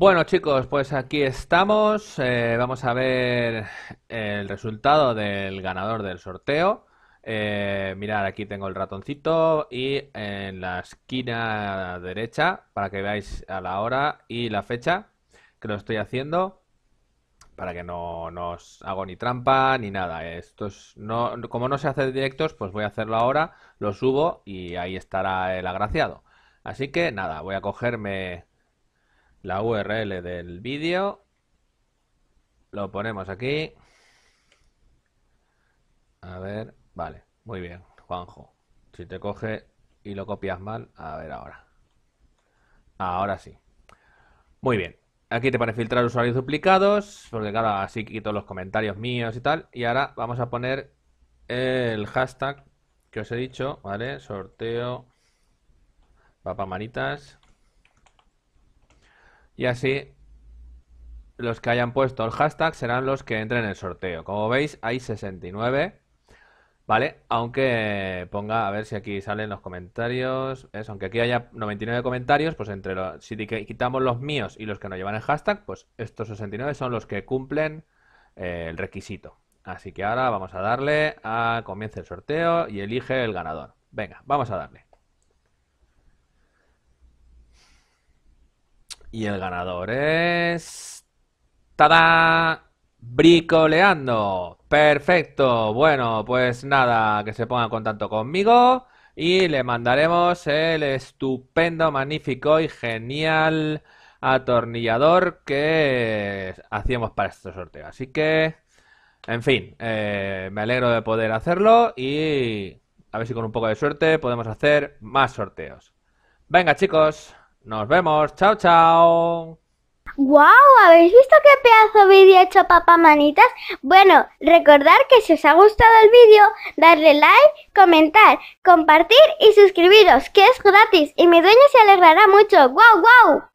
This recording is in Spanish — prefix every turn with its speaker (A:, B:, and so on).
A: Bueno chicos, pues aquí estamos. Eh, vamos a ver el resultado del ganador del sorteo. Mirar, eh, mirad, aquí tengo el ratoncito y en la esquina derecha para que veáis a la hora y la fecha que lo estoy haciendo para que no, nos os hago ni trampa ni nada. Esto es, no, como no se hace directos, pues voy a hacerlo ahora, lo subo y ahí estará el agraciado. Así que nada, voy a cogerme la URL del vídeo, lo ponemos aquí. A ver, vale, muy bien, Juanjo. Si te coge y lo copias mal, a ver ahora. Ahora sí. Muy bien. Aquí te pone filtrar usuarios duplicados, porque claro, así quito los comentarios míos y tal. Y ahora vamos a poner el hashtag que os he dicho, ¿vale? Sorteo papamanitas y así los que hayan puesto el hashtag serán los que entren en el sorteo. Como veis, hay 69. ¿Vale? Aunque ponga, a ver si aquí salen los comentarios. Es aunque aquí haya 99 comentarios, pues entre los. Si quitamos los míos y los que no llevan el hashtag, pues estos 69 son los que cumplen eh, el requisito. Así que ahora vamos a darle a comience el sorteo y elige el ganador. Venga, vamos a darle. Y el ganador es... ¡Tada! Bricoleando. Perfecto. Bueno, pues nada, que se ponga en contacto conmigo y le mandaremos el estupendo, magnífico y genial atornillador que hacíamos para este sorteo. Así que, en fin, eh, me alegro de poder hacerlo y a ver si con un poco de suerte podemos hacer más sorteos. Venga chicos. Nos vemos. Chao, chao. ¡Guau! ¿Habéis visto qué pedazo vídeo ha hecho papamanitas. Bueno, recordad que si os ha gustado el vídeo, darle like, comentar, compartir y suscribiros, que es gratis y mi dueño se alegrará mucho. ¡Guau, guau!